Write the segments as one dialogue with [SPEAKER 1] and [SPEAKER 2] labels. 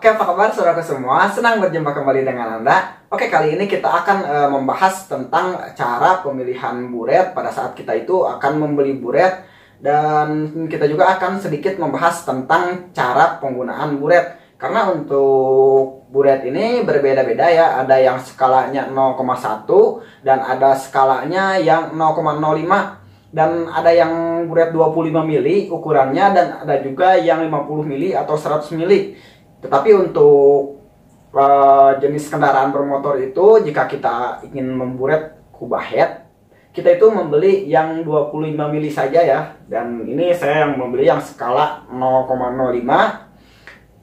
[SPEAKER 1] Oke, apa kabar saudaraku semua? Senang berjumpa kembali dengan Anda. Oke, kali ini kita akan e, membahas tentang cara pemilihan buret pada saat kita itu akan membeli buret dan kita juga akan sedikit membahas tentang cara penggunaan buret. Karena untuk buret ini berbeda-beda ya, ada yang skalanya 0,1 dan ada skalanya yang 0,05 dan ada yang buret 25 mili ukurannya dan ada juga yang 50 mili atau 100 mili. Tetapi untuk uh, jenis kendaraan bermotor itu jika kita ingin memburet head kita itu membeli yang 25 mili saja ya dan ini saya yang membeli yang skala 0,05 uh,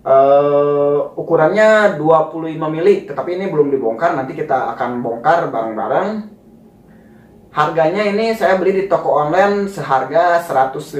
[SPEAKER 1] eh, ukurannya 25 mili tetapi ini belum dibongkar nanti kita akan bongkar bareng-bareng Harganya ini saya beli di toko online seharga 150.000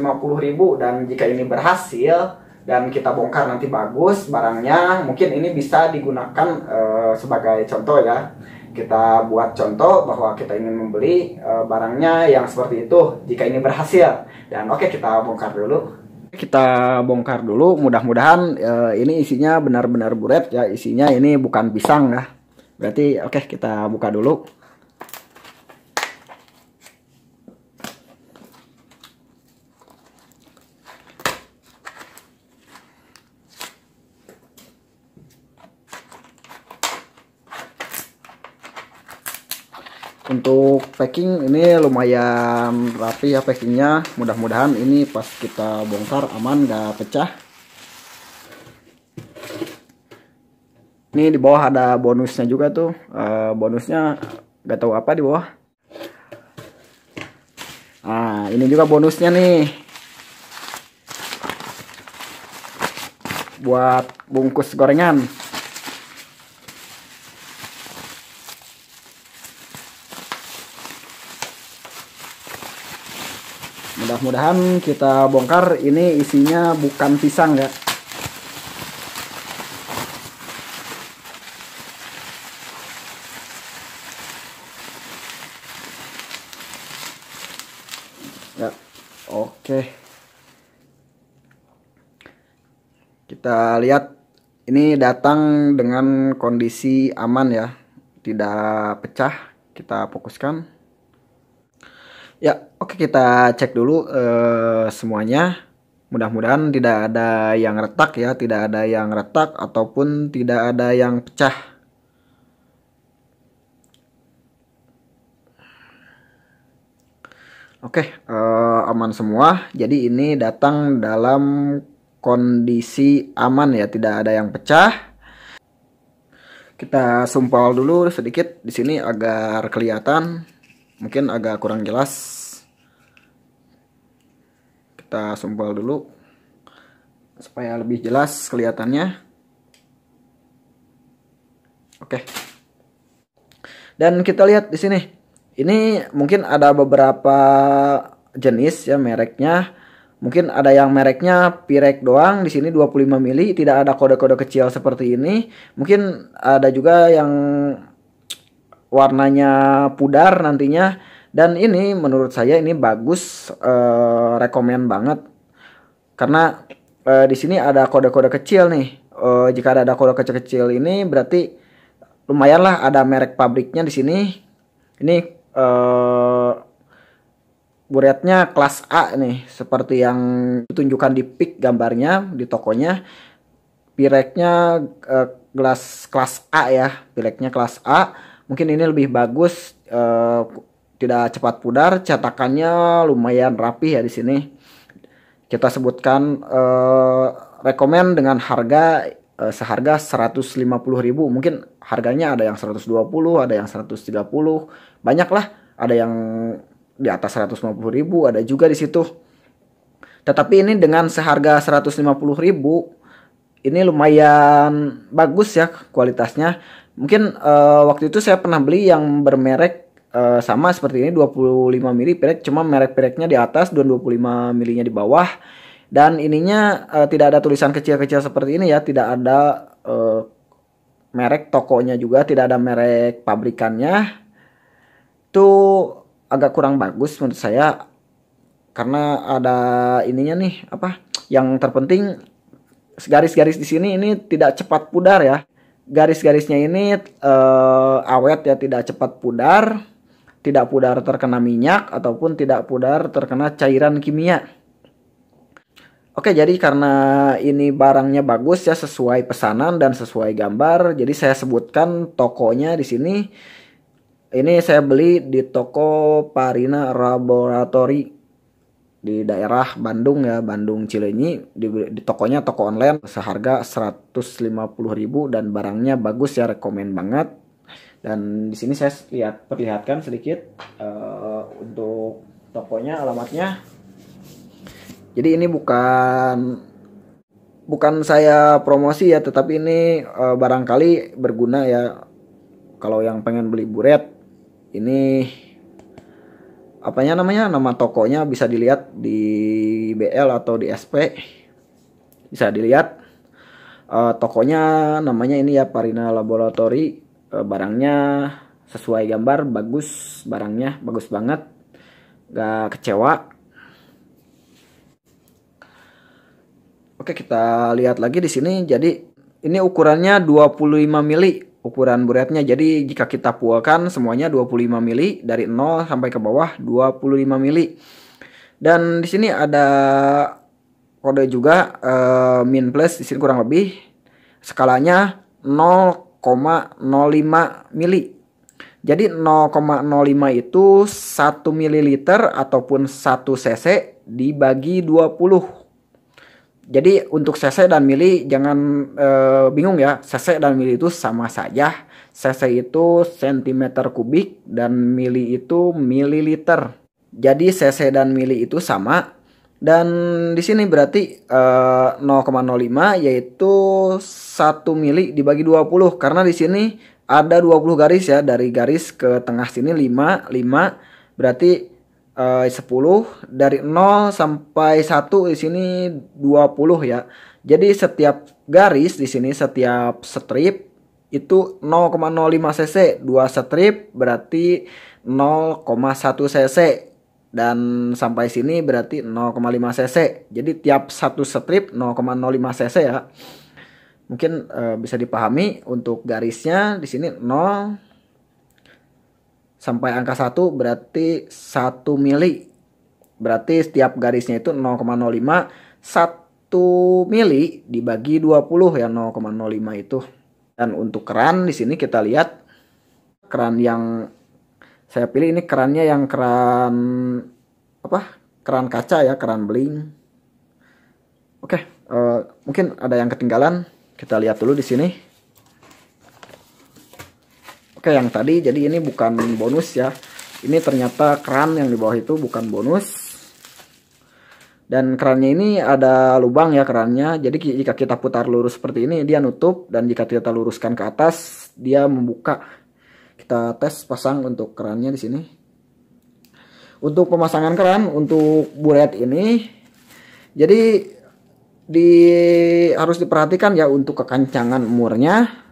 [SPEAKER 1] dan jika ini berhasil dan kita bongkar nanti bagus barangnya, mungkin ini bisa digunakan e, sebagai contoh ya. Kita buat contoh bahwa kita ingin membeli e, barangnya yang seperti itu jika ini berhasil. Dan oke okay, kita bongkar dulu kita bongkar dulu mudah-mudahan e, ini isinya benar-benar buret ya isinya ini bukan pisang ya berarti oke okay, kita buka dulu untuk packing ini lumayan rapi ya packingnya mudah-mudahan ini pas kita bongkar aman gak pecah ini di bawah ada bonusnya juga tuh eh, bonusnya gak tahu apa di bawah nah ini juga bonusnya nih buat bungkus gorengan mudah-mudahan kita bongkar ini isinya bukan pisang ya ya oke kita lihat ini datang dengan kondisi aman ya tidak pecah kita fokuskan Ya, oke kita cek dulu uh, semuanya. Mudah-mudahan tidak ada yang retak ya, tidak ada yang retak ataupun tidak ada yang pecah. Oke, okay, uh, eh, aman semua. Jadi ini datang dalam kondisi aman ya, tidak ada yang pecah. Kita sumpal dulu sedikit di sini agar kelihatan mungkin agak kurang jelas kita sumpal dulu supaya lebih jelas kelihatannya oke dan kita lihat di sini ini mungkin ada beberapa jenis ya mereknya mungkin ada yang mereknya Pirek doang di sini 25 mili tidak ada kode-kode kecil seperti ini mungkin ada juga yang warnanya pudar nantinya dan ini menurut saya ini bagus uh, rekomend banget karena uh, di sini ada kode-kode kecil nih uh, jika ada kode kecil-kecil ini berarti lumayanlah ada merek pabriknya di sini ini uh, buretnya kelas A nih seperti yang ditunjukkan di pic gambarnya di tokonya pireknya uh, gelas kelas A ya pireknya kelas A mungkin ini lebih bagus uh, tidak cepat pudar cetakannya lumayan rapi ya di sini kita sebutkan uh, eh, rekomend dengan harga uh, seharga 150.000 mungkin harganya ada yang 120 ada yang 130 banyak lah ada yang di atas 150.000 ada juga di situ tetapi ini dengan seharga 150.000 ini lumayan bagus ya kualitasnya mungkin uh, waktu itu saya pernah beli yang bermerek uh, sama seperti ini 25 mili pirek cuma merek pireknya di atas dan 25 milinya di bawah dan ininya uh, tidak ada tulisan kecil-kecil seperti ini ya tidak ada uh, merek tokonya juga tidak ada merek pabrikannya itu agak kurang bagus menurut saya karena ada ininya nih apa yang terpenting garis-garis di sini ini tidak cepat pudar ya garis-garisnya ini uh, awet ya tidak cepat pudar, tidak pudar terkena minyak ataupun tidak pudar terkena cairan kimia. Oke, jadi karena ini barangnya bagus ya sesuai pesanan dan sesuai gambar, jadi saya sebutkan tokonya di sini. Ini saya beli di toko Parina Laboratory di daerah Bandung ya Bandung Cileunyi di, di tokonya toko online seharga 150.000 dan barangnya bagus ya rekomend banget dan di sini saya lihat perlihatkan sedikit uh, untuk tokonya alamatnya jadi ini bukan bukan saya promosi ya tetapi ini uh, barangkali berguna ya kalau yang pengen beli buret ini apanya namanya nama tokonya bisa dilihat di BL atau di SP bisa dilihat uh, tokonya namanya ini ya Parina Laboratory uh, barangnya sesuai gambar bagus barangnya bagus banget gak kecewa Oke kita lihat lagi di sini jadi ini ukurannya 25 mili ukuran buretnya. Jadi jika kita pualkan semuanya 25 mili dari 0 sampai ke bawah 25 mili. Dan di sini ada kode juga uh, min plus di sini kurang lebih skalanya 0,05 mili. Jadi 0,05 itu 1 ml ataupun 1 cc dibagi 20 jadi untuk cc dan mili jangan e, bingung ya cc dan mili itu sama saja cc itu sentimeter kubik dan mili itu mililiter jadi cc dan mili itu sama dan di sini berarti e, eh, 0,05 yaitu 1 mili dibagi 20 karena di sini ada 20 garis ya dari garis ke tengah sini 5 5 berarti eh, 10 dari 0 sampai 1 di sini 20 ya. Jadi setiap garis di sini setiap strip itu 0,05 cc, 2 strip berarti 0,1 cc dan sampai sini berarti 0,5 cc. Jadi tiap satu strip 0,05 cc ya. Mungkin e, bisa dipahami untuk garisnya di sini 0 sampai angka 1 berarti 1 mili. Berarti setiap garisnya itu 0,05 1 mili dibagi 20 ya 0,05 itu. Dan untuk keran di sini kita lihat keran yang saya pilih ini kerannya yang keran apa? Keran kaca ya, keran beling. Oke, uh, mungkin ada yang ketinggalan. Kita lihat dulu di sini pakai yang tadi jadi ini bukan bonus ya. Ini ternyata keran yang di bawah itu bukan bonus. Dan kerannya ini ada lubang ya kerannya. Jadi jika kita putar lurus seperti ini dia nutup dan jika kita luruskan ke atas dia membuka. Kita tes pasang untuk kerannya di sini. Untuk pemasangan keran untuk buret ini jadi di harus diperhatikan ya untuk kekencangan umurnya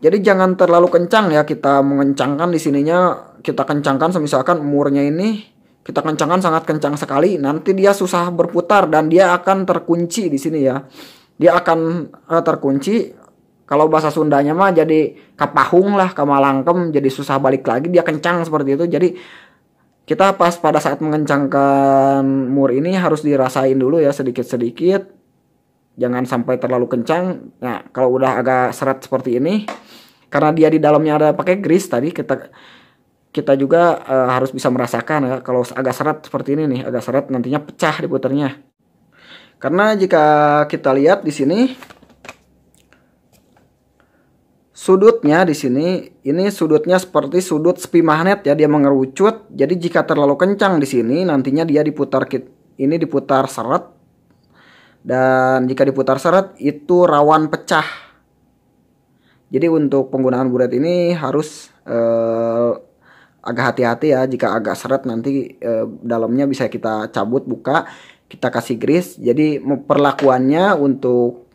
[SPEAKER 1] jadi jangan terlalu kencang ya kita mengencangkan di sininya kita kencangkan misalkan murnya ini kita kencangkan sangat kencang sekali nanti dia susah berputar dan dia akan terkunci di sini ya. Dia akan eh, terkunci kalau bahasa Sundanya mah jadi kapahung lah kamalangkem jadi susah balik lagi dia kencang seperti itu. Jadi kita pas pada saat mengencangkan mur ini harus dirasain dulu ya sedikit-sedikit jangan sampai terlalu kencang. Nah, kalau udah agak seret seperti ini, karena dia di dalamnya ada pakai grease tadi kita kita juga uh, harus bisa merasakan ya kalau agak seret seperti ini nih agak seret nantinya pecah di puternya karena jika kita lihat di sini sudutnya di sini ini sudutnya seperti sudut spi magnet ya dia mengerucut jadi jika terlalu kencang di sini nantinya dia diputar ini diputar seret dan jika diputar seret itu rawan pecah jadi untuk penggunaan buret ini harus eh, agak hati-hati ya jika agak seret nanti eh, dalamnya bisa kita cabut buka, kita kasih gris. Jadi perlakuannya untuk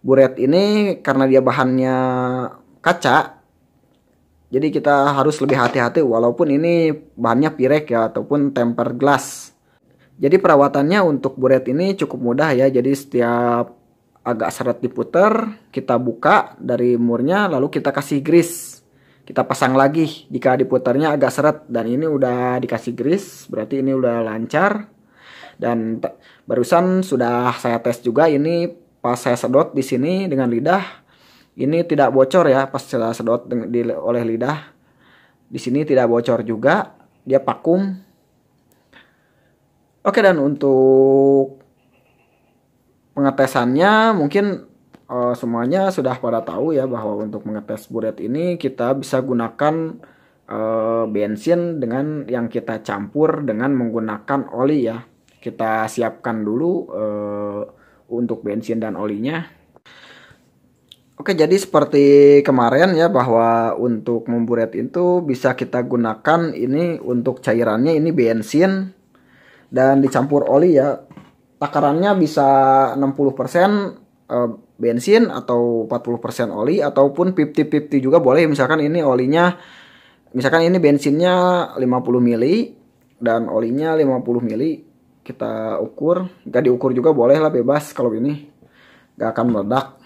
[SPEAKER 1] buret ini karena dia bahannya kaca jadi kita harus lebih hati-hati walaupun ini bahannya pirek ya ataupun tempered glass. Jadi perawatannya untuk buret ini cukup mudah ya. Jadi setiap agak seret diputer, kita buka dari murnya lalu kita kasih grease. Kita pasang lagi jika diputarnya agak seret dan ini udah dikasih grease, berarti ini udah lancar. Dan barusan sudah saya tes juga ini pas saya sedot di sini dengan lidah ini tidak bocor ya pas saya sedot di, oleh lidah. Di sini tidak bocor juga, dia pakum. Oke dan untuk pengetesannya mungkin uh, semuanya sudah pada tahu ya bahwa untuk mengetes buret ini kita bisa gunakan uh, bensin dengan yang kita campur dengan menggunakan oli ya. Kita siapkan dulu uh, untuk bensin dan olinya. Oke, jadi seperti kemarin ya bahwa untuk memburet itu bisa kita gunakan ini untuk cairannya ini bensin dan dicampur oli ya takarannya bisa 60% eh, bensin atau 40% oli ataupun 50-50 juga boleh misalkan ini olinya misalkan ini bensinnya 50 mili dan olinya 50 mili kita ukur gak diukur juga boleh lah bebas kalau ini gak akan meledak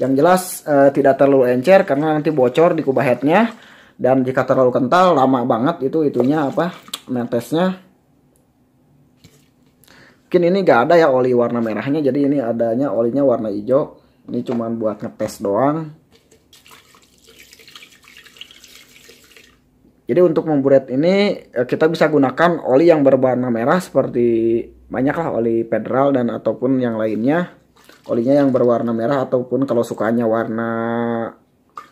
[SPEAKER 1] yang jelas eh, tidak terlalu encer karena nanti bocor di kubah headnya dan jika terlalu kental lama banget itu itunya apa netesnya mungkin ini gak ada ya oli warna merahnya jadi ini adanya olinya warna hijau ini cuman buat ngetes doang jadi untuk memburet ini eh, kita bisa gunakan oli yang berwarna merah seperti banyaklah oli federal dan ataupun yang lainnya olinya yang berwarna merah ataupun kalau sukanya warna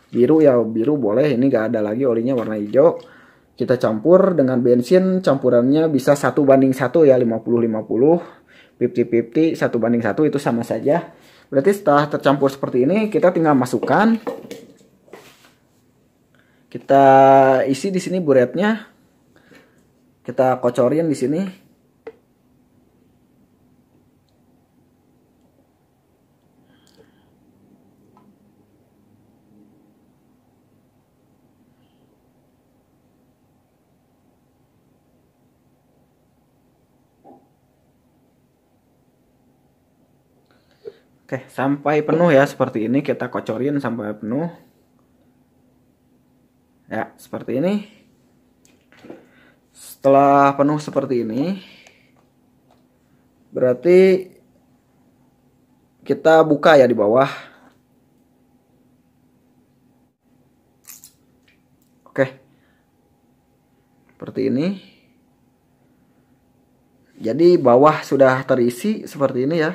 [SPEAKER 1] biru ya biru boleh ini gak ada lagi olinya warna hijau kita campur dengan bensin campurannya bisa satu banding satu ya 50-50 50-50 satu banding satu itu sama saja berarti setelah tercampur seperti ini kita tinggal masukkan kita isi di sini buretnya kita kocorin di sini Oke, sampai penuh ya seperti ini kita kocorin sampai penuh. Ya, seperti ini. Setelah penuh seperti ini, berarti kita buka ya di bawah. Oke. Seperti ini. Jadi bawah sudah terisi seperti ini ya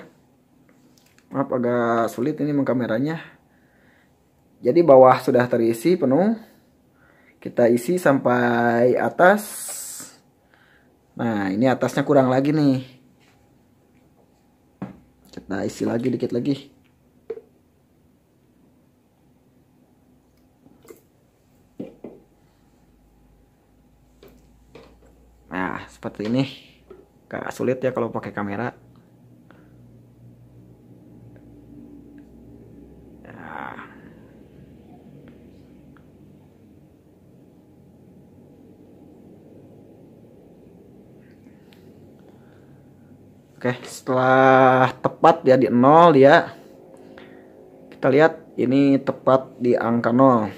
[SPEAKER 1] maaf agak sulit ini mengkameranya jadi bawah sudah terisi penuh kita isi sampai atas nah ini atasnya kurang lagi nih kita isi lagi dikit lagi Nah, seperti ini. Gak sulit ya kalau pakai kamera. dia di 0 dia ya. kita lihat ini tepat di angka 0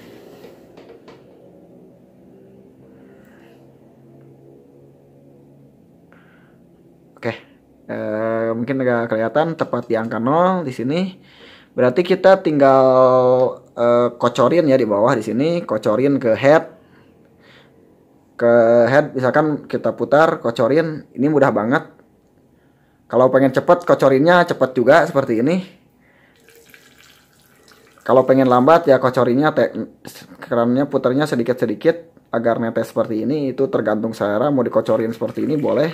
[SPEAKER 1] oke e, mungkin agak kelihatan tepat di angka 0 di sini berarti kita tinggal e, kocorin ya di bawah di sini kocorin ke head ke head misalkan kita putar kocorin ini mudah banget kalau pengen cepat kocorinnya cepat juga seperti ini. Kalau pengen lambat ya kocorinnya kerannya putarnya sedikit-sedikit agar netes seperti ini itu tergantung selera mau dikocorin seperti ini boleh.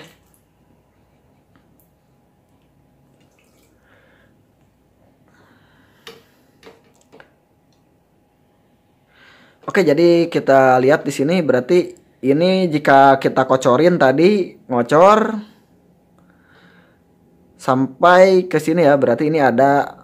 [SPEAKER 1] Oke, jadi kita lihat di sini berarti ini jika kita kocorin tadi ngocor sampai ke sini ya berarti ini ada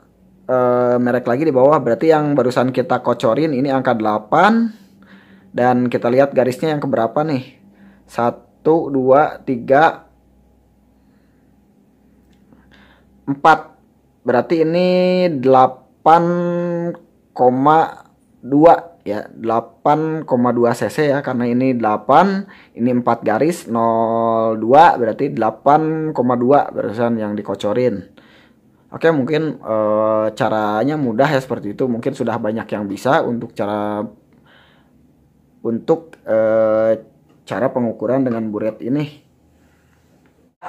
[SPEAKER 1] e, merek lagi di bawah berarti yang barusan kita kocorin ini angka 8 dan kita lihat garisnya yang keberapa nih 1 2 3 4 berarti ini 8,2 ya 8,2 cc ya karena ini 8 ini 4 garis 02 berarti 8,2 barusan yang dikocorin Oke mungkin e, caranya mudah ya seperti itu mungkin sudah banyak yang bisa untuk cara untuk e, cara pengukuran dengan buret ini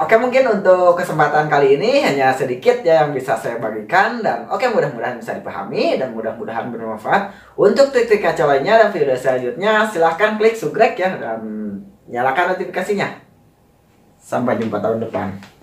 [SPEAKER 1] Oke mungkin untuk kesempatan kali ini hanya sedikit ya yang bisa saya bagikan dan oke mudah-mudahan bisa dipahami dan mudah-mudahan bermanfaat. Untuk titik kaca lainnya dan video selanjutnya silahkan klik subscribe ya dan nyalakan notifikasinya. Sampai jumpa tahun depan.